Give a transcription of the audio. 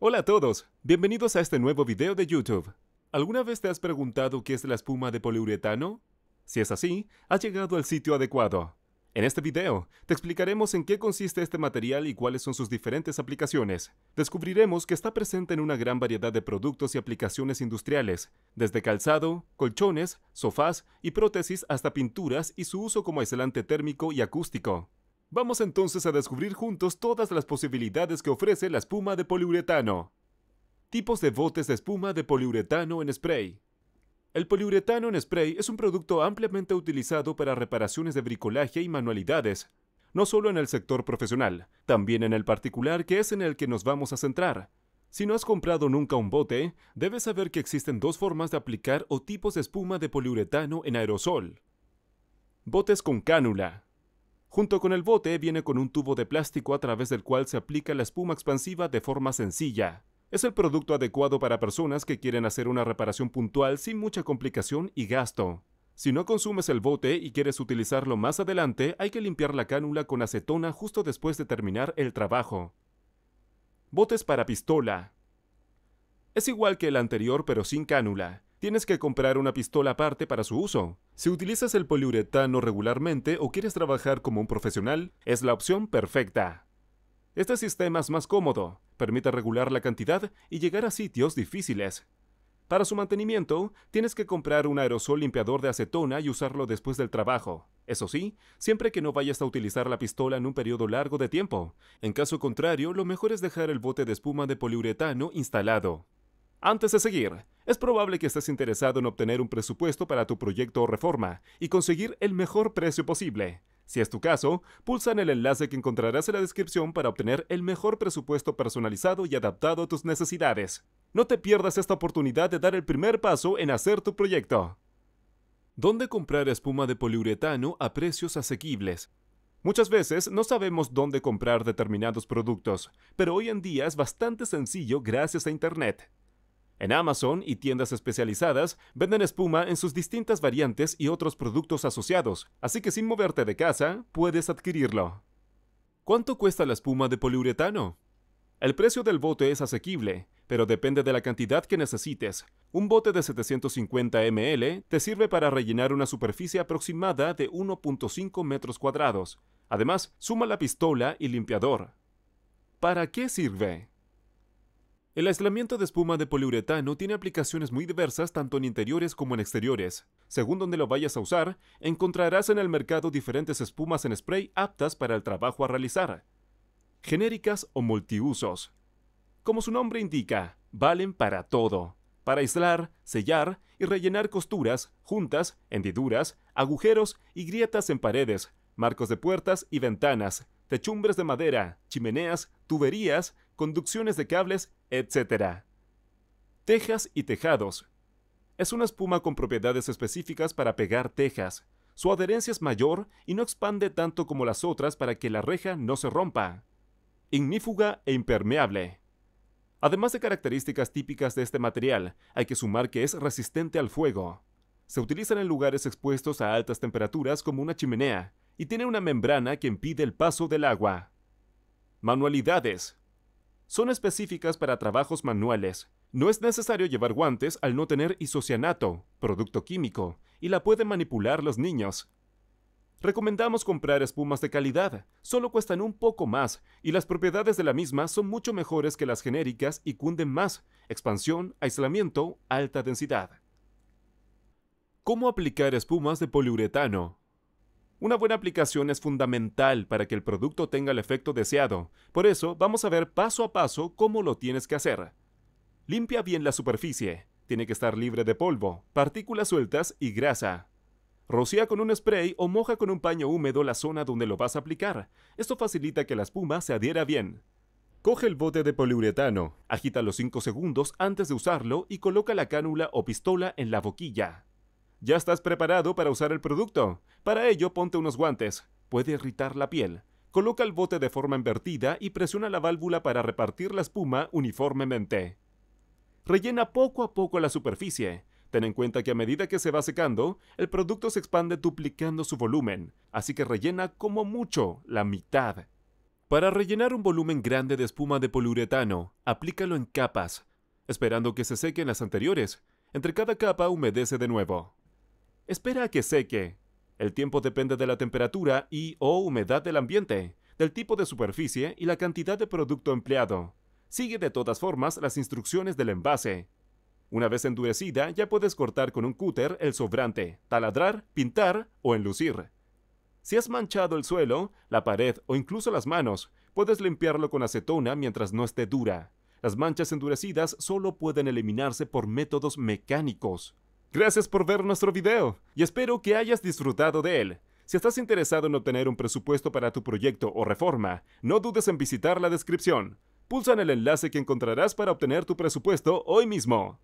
Hola a todos, bienvenidos a este nuevo video de YouTube. ¿Alguna vez te has preguntado qué es la espuma de poliuretano? Si es así, has llegado al sitio adecuado. En este video, te explicaremos en qué consiste este material y cuáles son sus diferentes aplicaciones. Descubriremos que está presente en una gran variedad de productos y aplicaciones industriales, desde calzado, colchones, sofás y prótesis hasta pinturas y su uso como aislante térmico y acústico. Vamos entonces a descubrir juntos todas las posibilidades que ofrece la espuma de poliuretano. Tipos de botes de espuma de poliuretano en spray. El poliuretano en spray es un producto ampliamente utilizado para reparaciones de bricolaje y manualidades, no solo en el sector profesional, también en el particular que es en el que nos vamos a centrar. Si no has comprado nunca un bote, debes saber que existen dos formas de aplicar o tipos de espuma de poliuretano en aerosol. Botes con cánula. Junto con el bote viene con un tubo de plástico a través del cual se aplica la espuma expansiva de forma sencilla. Es el producto adecuado para personas que quieren hacer una reparación puntual sin mucha complicación y gasto. Si no consumes el bote y quieres utilizarlo más adelante, hay que limpiar la cánula con acetona justo después de terminar el trabajo. Botes para pistola. Es igual que el anterior pero sin cánula. Tienes que comprar una pistola aparte para su uso. Si utilizas el poliuretano regularmente o quieres trabajar como un profesional, es la opción perfecta. Este sistema es más cómodo, permite regular la cantidad y llegar a sitios difíciles. Para su mantenimiento, tienes que comprar un aerosol limpiador de acetona y usarlo después del trabajo. Eso sí, siempre que no vayas a utilizar la pistola en un periodo largo de tiempo. En caso contrario, lo mejor es dejar el bote de espuma de poliuretano instalado. Antes de seguir, es probable que estés interesado en obtener un presupuesto para tu proyecto o reforma y conseguir el mejor precio posible. Si es tu caso, pulsa en el enlace que encontrarás en la descripción para obtener el mejor presupuesto personalizado y adaptado a tus necesidades. No te pierdas esta oportunidad de dar el primer paso en hacer tu proyecto. ¿Dónde comprar espuma de poliuretano a precios asequibles? Muchas veces no sabemos dónde comprar determinados productos, pero hoy en día es bastante sencillo gracias a Internet. En Amazon y tiendas especializadas venden espuma en sus distintas variantes y otros productos asociados, así que sin moverte de casa puedes adquirirlo. ¿Cuánto cuesta la espuma de poliuretano? El precio del bote es asequible, pero depende de la cantidad que necesites. Un bote de 750 ml te sirve para rellenar una superficie aproximada de 1.5 metros cuadrados. Además, suma la pistola y limpiador. ¿Para qué sirve? El aislamiento de espuma de poliuretano tiene aplicaciones muy diversas tanto en interiores como en exteriores. Según donde lo vayas a usar, encontrarás en el mercado diferentes espumas en spray aptas para el trabajo a realizar, genéricas o multiusos. Como su nombre indica, valen para todo, para aislar, sellar y rellenar costuras, juntas, hendiduras, agujeros y grietas en paredes, marcos de puertas y ventanas, techumbres de madera, chimeneas, tuberías, conducciones de cables, etc. Tejas y tejados. Es una espuma con propiedades específicas para pegar tejas. Su adherencia es mayor y no expande tanto como las otras para que la reja no se rompa. Ignífuga e impermeable. Además de características típicas de este material, hay que sumar que es resistente al fuego. Se utilizan en lugares expuestos a altas temperaturas como una chimenea y tiene una membrana que impide el paso del agua. Manualidades. Son específicas para trabajos manuales. No es necesario llevar guantes al no tener isocianato, producto químico, y la pueden manipular los niños. Recomendamos comprar espumas de calidad, solo cuestan un poco más y las propiedades de la misma son mucho mejores que las genéricas y cunden más, expansión, aislamiento, alta densidad. ¿Cómo aplicar espumas de poliuretano? Una buena aplicación es fundamental para que el producto tenga el efecto deseado, por eso vamos a ver paso a paso cómo lo tienes que hacer. Limpia bien la superficie, tiene que estar libre de polvo, partículas sueltas y grasa. Rocía con un spray o moja con un paño húmedo la zona donde lo vas a aplicar, esto facilita que la espuma se adhiera bien. Coge el bote de poliuretano, Agita los 5 segundos antes de usarlo y coloca la cánula o pistola en la boquilla. Ya estás preparado para usar el producto. Para ello, ponte unos guantes. Puede irritar la piel. Coloca el bote de forma invertida y presiona la válvula para repartir la espuma uniformemente. Rellena poco a poco la superficie. Ten en cuenta que a medida que se va secando, el producto se expande duplicando su volumen, así que rellena como mucho la mitad. Para rellenar un volumen grande de espuma de poliuretano, aplícalo en capas, esperando que se sequen las anteriores. Entre cada capa humedece de nuevo. Espera a que seque. El tiempo depende de la temperatura y o humedad del ambiente, del tipo de superficie y la cantidad de producto empleado. Sigue de todas formas las instrucciones del envase. Una vez endurecida, ya puedes cortar con un cúter el sobrante, taladrar, pintar o enlucir. Si has manchado el suelo, la pared o incluso las manos, puedes limpiarlo con acetona mientras no esté dura. Las manchas endurecidas solo pueden eliminarse por métodos mecánicos. Gracias por ver nuestro video y espero que hayas disfrutado de él. Si estás interesado en obtener un presupuesto para tu proyecto o reforma, no dudes en visitar la descripción. Pulsa en el enlace que encontrarás para obtener tu presupuesto hoy mismo.